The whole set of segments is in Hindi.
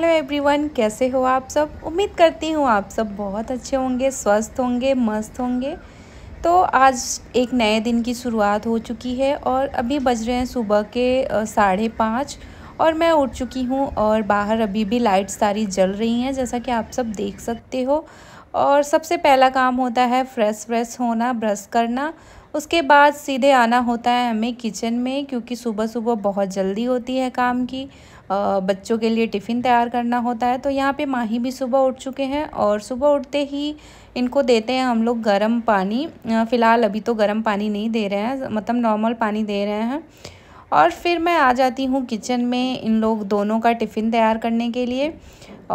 हेलो एवरीवन कैसे हो आप सब उम्मीद करती हूँ आप सब बहुत अच्छे होंगे स्वस्थ होंगे मस्त होंगे तो आज एक नए दिन की शुरुआत हो चुकी है और अभी बज रहे हैं सुबह के साढ़े पाँच और मैं उठ चुकी हूँ और बाहर अभी भी लाइट सारी जल रही हैं जैसा कि आप सब देख सकते हो और सबसे पहला काम होता है फ्रेश फ्रेश होना ब्रश करना उसके बाद सीधे आना होता है हमें किचन में क्योंकि सुबह सुबह बहुत जल्दी होती है काम की बच्चों के लिए टिफ़िन तैयार करना होता है तो यहाँ पे माही भी सुबह उठ चुके हैं और सुबह उठते ही इनको देते हैं हम लोग गर्म पानी फ़िलहाल अभी तो गर्म पानी नहीं दे रहे हैं मतलब नॉर्मल पानी दे रहे हैं और फिर मैं आ जाती हूँ किचन में इन लोग दोनों का टिफ़िन तैयार करने के लिए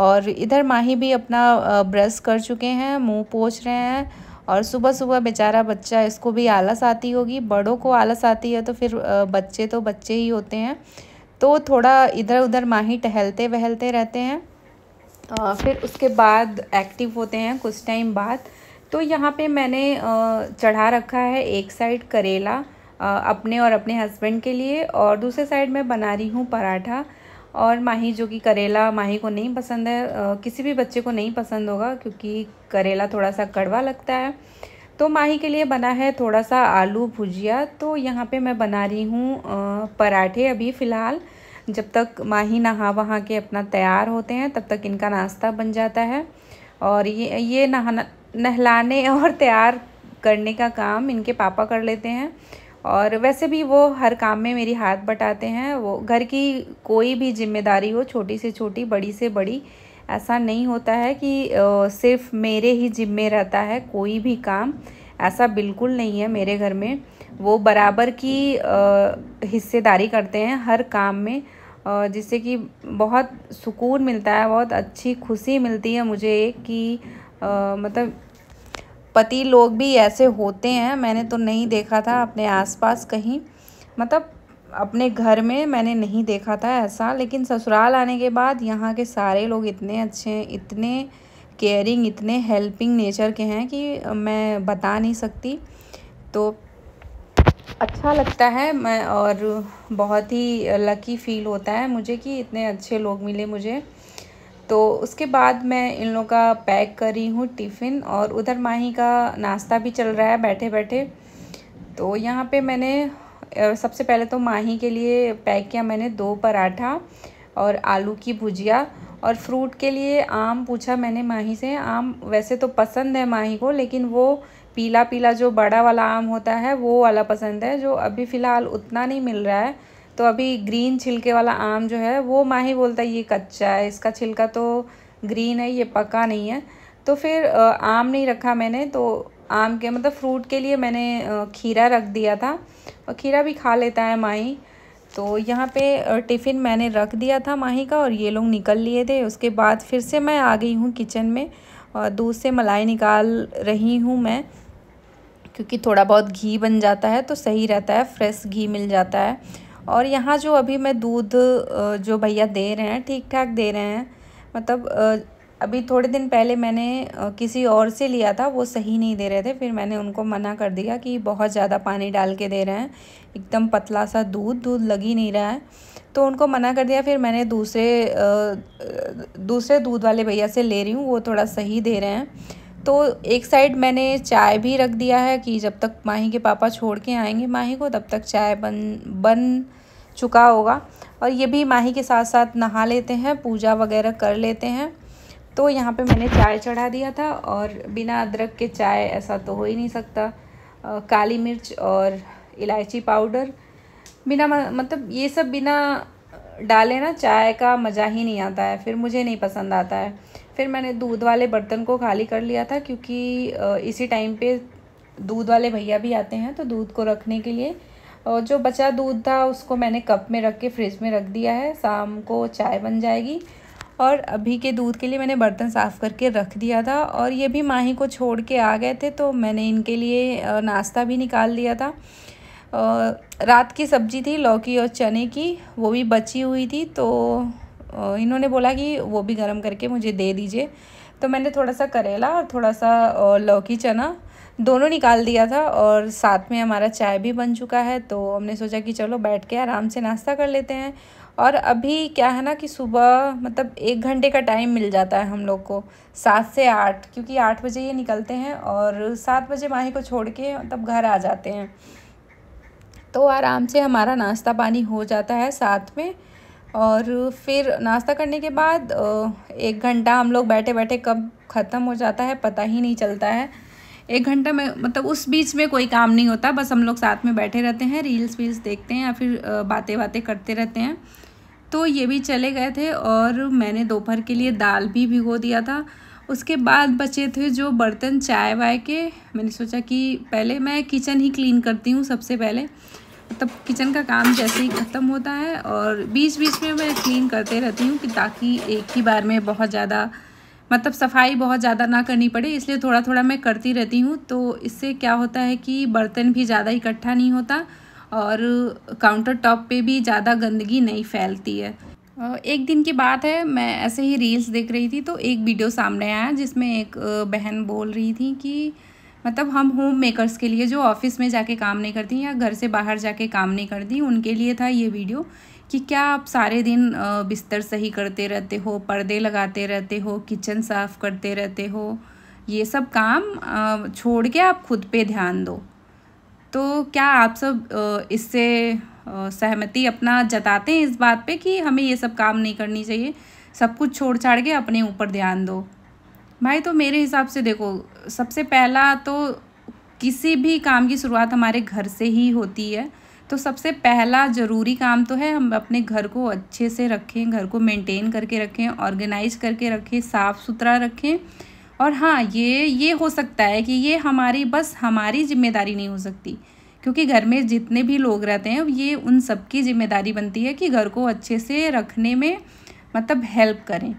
और इधर माही भी अपना ब्रश कर चुके हैं मुँह पोछ रहे हैं और सुबह सुबह बेचारा बच्चा इसको भी आलस आती होगी बड़ों को आलस आती है तो फिर बच्चे तो बच्चे ही होते हैं तो थोड़ा इधर उधर माही टहलते वहलते रहते हैं आ, फिर उसके बाद एक्टिव होते हैं कुछ टाइम बाद तो यहाँ पे मैंने चढ़ा रखा है एक साइड करेला अपने और अपने हस्बैंड के लिए और दूसरे साइड मैं बना रही हूँ पराठा और माही जो कि करेला माही को नहीं पसंद है किसी भी बच्चे को नहीं पसंद होगा क्योंकि करेला थोड़ा सा कड़वा लगता है तो माही के लिए बना है थोड़ा सा आलू भुजिया तो यहाँ पे मैं बना रही हूँ पराठे अभी फ़िलहाल जब तक माही नहा वहाँ के अपना तैयार होते हैं तब तक इनका नाश्ता बन जाता है और ये ये नहाना नहलाने और तैयार करने का काम इनके पापा कर लेते हैं और वैसे भी वो हर काम में मेरी हाथ बटाते हैं वो घर की कोई भी जिम्मेदारी हो छोटी से छोटी बड़ी से बड़ी ऐसा नहीं होता है कि सिर्फ मेरे ही जिम्मे रहता है कोई भी काम ऐसा बिल्कुल नहीं है मेरे घर में वो बराबर की हिस्सेदारी करते हैं हर काम में जिससे कि बहुत सुकून मिलता है बहुत अच्छी खुशी मिलती है मुझे कि मतलब पति लोग भी ऐसे होते हैं मैंने तो नहीं देखा था अपने आसपास कहीं मतलब अपने घर में मैंने नहीं देखा था ऐसा लेकिन ससुराल आने के बाद यहाँ के सारे लोग इतने अच्छे हैं इतने केयरिंग इतने हेल्पिंग नेचर के हैं कि मैं बता नहीं सकती तो अच्छा लगता है मैं और बहुत ही लकी फील होता है मुझे कि इतने अच्छे लोग मिले मुझे तो उसके बाद मैं इन लोगों का पैक कर रही हूँ टिफ़िन और उधर माही का नाश्ता भी चल रहा है बैठे बैठे तो यहाँ पे मैंने सबसे पहले तो माही के लिए पैक किया मैंने दो पराठा और आलू की भुजिया और फ्रूट के लिए आम पूछा मैंने माही से आम वैसे तो पसंद है माही को लेकिन वो पीला पीला जो बड़ा वाला आम होता है वो वाला पसंद है जो अभी फ़िलहाल उतना नहीं मिल रहा है तो अभी ग्रीन छिलके वाला आम जो है वो माही बोलता है ये कच्चा है इसका छिलका तो ग्रीन है ये पका नहीं है तो फिर आम नहीं रखा मैंने तो आम के मतलब फ्रूट के लिए मैंने खीरा रख दिया था और खीरा भी खा लेता है माही तो यहाँ पे टिफ़िन मैंने रख दिया था माही का और ये लोग निकल लिए थे उसके बाद फिर से मैं आ गई हूँ किचन में और दूध से मलाई निकाल रही हूँ मैं क्योंकि थोड़ा बहुत घी बन जाता है तो सही रहता है फ्रेश घी मिल जाता है और यहाँ जो अभी मैं दूध जो भैया दे रहे हैं ठीक ठाक दे रहे हैं मतलब अभी थोड़े दिन पहले मैंने किसी और से लिया था वो सही नहीं दे रहे थे फिर मैंने उनको मना कर दिया कि बहुत ज़्यादा पानी डाल के दे रहे हैं एकदम पतला सा दूध दूध लग ही नहीं रहा है तो उनको मना कर दिया फिर मैंने दूसरे दूसरे दूध वाले भैया से ले रही हूँ वो थोड़ा सही दे रहे हैं तो एक साइड मैंने चाय भी रख दिया है कि जब तक माही के पापा छोड़ के आएंगे माही को तब तक चाय बन बन चुका होगा और ये भी माही के साथ साथ नहा लेते हैं पूजा वगैरह कर लेते हैं तो यहाँ पे मैंने चाय चढ़ा दिया था और बिना अदरक के चाय ऐसा तो हो ही नहीं सकता आ, काली मिर्च और इलायची पाउडर बिना मतलब ये सब बिना डाले ना चाय का मज़ा ही नहीं आता है फिर मुझे नहीं पसंद आता है फिर मैंने दूध वाले बर्तन को खाली कर लिया था क्योंकि इसी टाइम पे दूध वाले भैया भी आते हैं तो दूध को रखने के लिए और जो बचा दूध था उसको मैंने कप में रख के फ्रिज में रख दिया है शाम को चाय बन जाएगी और अभी के दूध के लिए मैंने बर्तन साफ़ करके रख दिया था और ये भी माही को छोड़ के आ गए थे तो मैंने इनके लिए नाश्ता भी निकाल लिया था रात की सब्ज़ी थी लौकी और चने की वो भी बची हुई थी तो इन्होंने बोला कि वो भी गर्म करके मुझे दे दीजिए तो मैंने थोड़ा सा करेला और थोड़ा सा लौकी चना दोनों निकाल दिया था और साथ में हमारा चाय भी बन चुका है तो हमने सोचा कि चलो बैठ के आराम से नाश्ता कर लेते हैं और अभी क्या है ना कि सुबह मतलब एक घंटे का टाइम मिल जाता है हम लोग को सात से आठ क्योंकि आठ बजे ये निकलते हैं और सात बजे माही को छोड़ के तब मतलब घर आ जाते हैं तो आराम से हमारा नाश्ता पानी हो जाता है साथ में और फिर नाश्ता करने के बाद एक घंटा हम लोग बैठे बैठे कब ख़त्म हो जाता है पता ही नहीं चलता है एक घंटा में मतलब उस बीच में कोई काम नहीं होता बस हम लोग साथ में बैठे रहते हैं रील्स वील्स देखते हैं या फिर बातें बातें करते रहते हैं तो ये भी चले गए थे और मैंने दोपहर के लिए दाल भी भिगो दिया था उसके बाद बचे थे जो बर्तन चाय वाय के मैंने सोचा कि पहले मैं किचन ही क्लीन करती हूँ सबसे पहले मतलब किचन का काम जैसे ही ख़त्म होता है और बीच बीच में मैं क्लीन करते रहती हूँ कि ताकि एक ही बार में बहुत ज़्यादा मतलब सफाई बहुत ज़्यादा ना करनी पड़े इसलिए थोड़ा थोड़ा मैं करती रहती हूँ तो इससे क्या होता है कि बर्तन भी ज़्यादा इकट्ठा नहीं होता और काउंटर टॉप पर भी ज़्यादा गंदगी नहीं फैलती है एक दिन की बात है मैं ऐसे ही रील्स देख रही थी तो एक वीडियो सामने आया जिसमें एक बहन बोल रही थी कि मतलब हम होम मेकर्स के लिए जो ऑफिस में जाके काम नहीं करती या घर से बाहर जाके काम नहीं करती उनके लिए था ये वीडियो कि क्या आप सारे दिन बिस्तर सही करते रहते हो पर्दे लगाते रहते हो किचन साफ़ करते रहते हो ये सब काम छोड़ के आप खुद पे ध्यान दो तो क्या आप सब इससे सहमति अपना जताते हैं इस बात पे कि हमें ये सब काम नहीं करनी चाहिए सब कुछ छोड़ छाड़ के अपने ऊपर ध्यान दो भाई तो मेरे हिसाब से देखो सबसे पहला तो किसी भी काम की शुरुआत हमारे घर से ही होती है तो सबसे पहला ज़रूरी काम तो है हम अपने घर को अच्छे से रखें घर को मेंटेन करके रखें ऑर्गेनाइज करके रखें साफ़ सुथरा रखें और हाँ ये ये हो सकता है कि ये हमारी बस हमारी जिम्मेदारी नहीं हो सकती क्योंकि घर में जितने भी लोग रहते हैं ये उन सब की जिम्मेदारी बनती है कि घर को अच्छे से रखने में मतलब हेल्प करें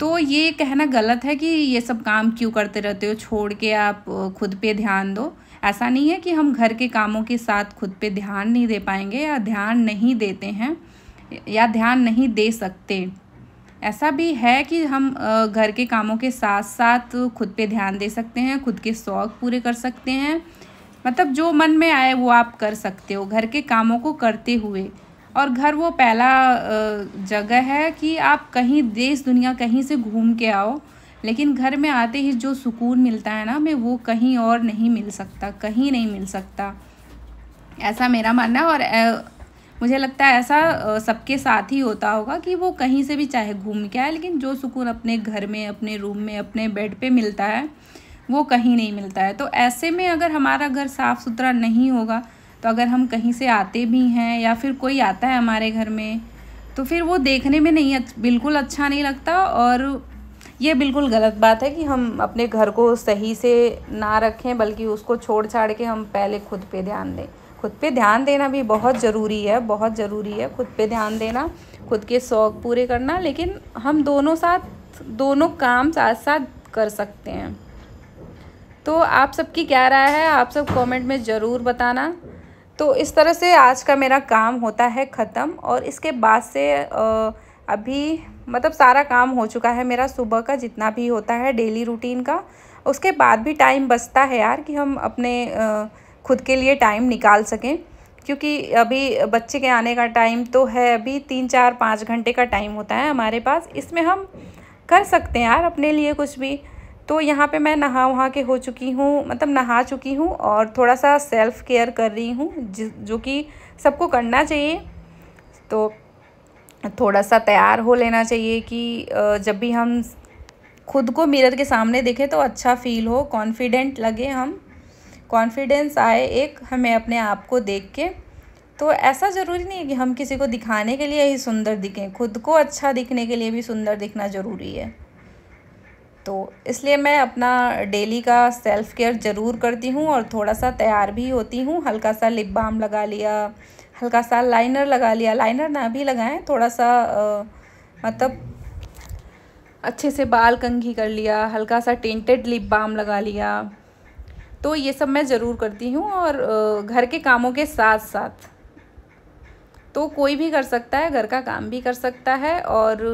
तो ये कहना गलत है कि ये सब काम क्यों करते रहते हो छोड़ के आप खुद पे ध्यान दो ऐसा नहीं है कि हम घर के कामों के साथ खुद पे ध्यान नहीं दे पाएंगे या ध्यान नहीं देते हैं या ध्यान नहीं दे सकते ऐसा भी है कि हम घर के कामों के साथ साथ खुद पे ध्यान दे सकते हैं खुद के शौक़ पूरे कर सकते हैं मतलब जो मन में आए वो आप कर सकते हो घर के कामों को करते हुए और घर वो पहला जगह है कि आप कहीं देश दुनिया कहीं से घूम के आओ लेकिन घर में आते ही जो सुकून मिलता है ना हमें वो कहीं और नहीं मिल सकता कहीं नहीं मिल सकता ऐसा मेरा मानना है और ए, मुझे लगता है ऐसा सबके साथ ही होता होगा कि वो कहीं से भी चाहे घूम के आए लेकिन जो सुकून अपने घर में अपने रूम में अपने बेड पे मिलता है वो कहीं नहीं मिलता है तो ऐसे में अगर हमारा घर साफ़ सुथरा नहीं होगा तो अगर हम कहीं से आते भी हैं या फिर कोई आता है हमारे घर में तो फिर वो देखने में नहीं बिल्कुल अच्छा नहीं लगता और ये बिल्कुल गलत बात है कि हम अपने घर को सही से ना रखें बल्कि उसको छोड़ छाड़ के हम पहले खुद पे ध्यान दें खुद पे ध्यान देना भी बहुत ज़रूरी है बहुत ज़रूरी है खुद पे ध्यान देना खुद के शौक़ पूरे करना लेकिन हम दोनों साथ दोनों काम साथ साथ कर सकते हैं तो आप सबकी क्या राय है आप सब कमेंट में ज़रूर बताना तो इस तरह से आज का मेरा काम होता है ख़त्म और इसके बाद से आ, अभी मतलब सारा काम हो चुका है मेरा सुबह का जितना भी होता है डेली रूटीन का उसके बाद भी टाइम बचता है यार कि हम अपने खुद के लिए टाइम निकाल सकें क्योंकि अभी बच्चे के आने का टाइम तो है अभी तीन चार पाँच घंटे का टाइम होता है हमारे पास इसमें हम कर सकते हैं यार अपने लिए कुछ भी तो यहाँ पे मैं नहा वहा के हो चुकी हूँ मतलब नहा चुकी हूँ और थोड़ा सा सेल्फ़ केयर कर रही हूँ जो कि सबको करना चाहिए तो थोड़ा सा तैयार हो लेना चाहिए कि जब भी हम खुद को मिरर के सामने देखें तो अच्छा फील हो कॉन्फिडेंट लगे हम कॉन्फिडेंस आए एक हमें अपने आप को देख के तो ऐसा ज़रूरी नहीं है कि हम किसी को दिखाने के लिए ही सुंदर दिखें खुद को अच्छा दिखने के लिए भी सुंदर दिखना ज़रूरी है तो इसलिए मैं अपना डेली का सेल्फ़ केयर ज़रूर करती हूँ और थोड़ा सा तैयार भी होती हूँ हल्का सा लिप बाम लगा लिया हल्का सा लाइनर लगा लिया लाइनर ना भी लगाएं थोड़ा सा आ, मतलब अच्छे से बाल कंघी कर लिया हल्का सा टेंटेड लिप बाम लगा लिया तो ये सब मैं ज़रूर करती हूँ और आ, घर के कामों के साथ साथ तो कोई भी कर सकता है घर का काम भी कर सकता है और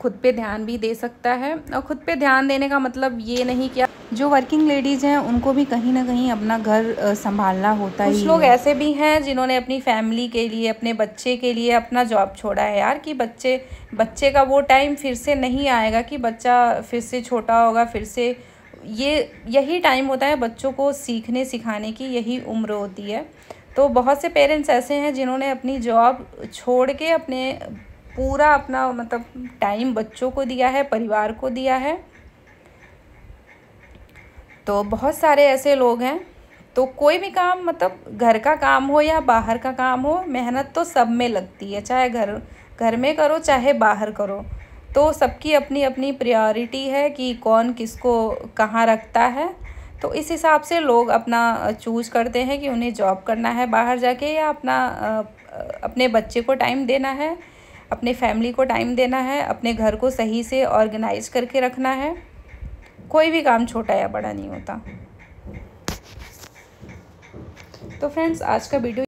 खुद पे ध्यान भी दे सकता है और खुद पे ध्यान देने का मतलब ये नहीं कि जो वर्किंग लेडीज़ हैं उनको भी कहीं ना कहीं अपना घर संभालना होता है कुछ लोग ऐसे भी हैं जिन्होंने अपनी फैमिली के लिए अपने बच्चे के लिए अपना जॉब छोड़ा है यार कि बच्चे बच्चे का वो टाइम फिर से नहीं आएगा कि बच्चा फिर से छोटा होगा फिर से ये यही टाइम होता है बच्चों को सीखने सिखाने की यही उम्र होती है तो बहुत से पेरेंट्स ऐसे हैं जिन्होंने अपनी जॉब छोड़ के अपने पूरा अपना मतलब टाइम बच्चों को दिया है परिवार को दिया है तो बहुत सारे ऐसे लोग हैं तो कोई भी काम मतलब घर का काम हो या बाहर का काम हो मेहनत तो सब में लगती है चाहे घर घर में करो चाहे बाहर करो तो सबकी अपनी अपनी प्रायोरिटी है कि कौन किसको कहाँ रखता है तो इस हिसाब से लोग अपना चूज़ करते हैं कि उन्हें जॉब करना है बाहर जाके या अपना अपने बच्चे को टाइम देना है अपने फैमिली को टाइम देना है अपने घर को सही से ऑर्गेनाइज करके रखना है कोई भी काम छोटा या बड़ा नहीं होता तो फ्रेंड्स आज का वीडियो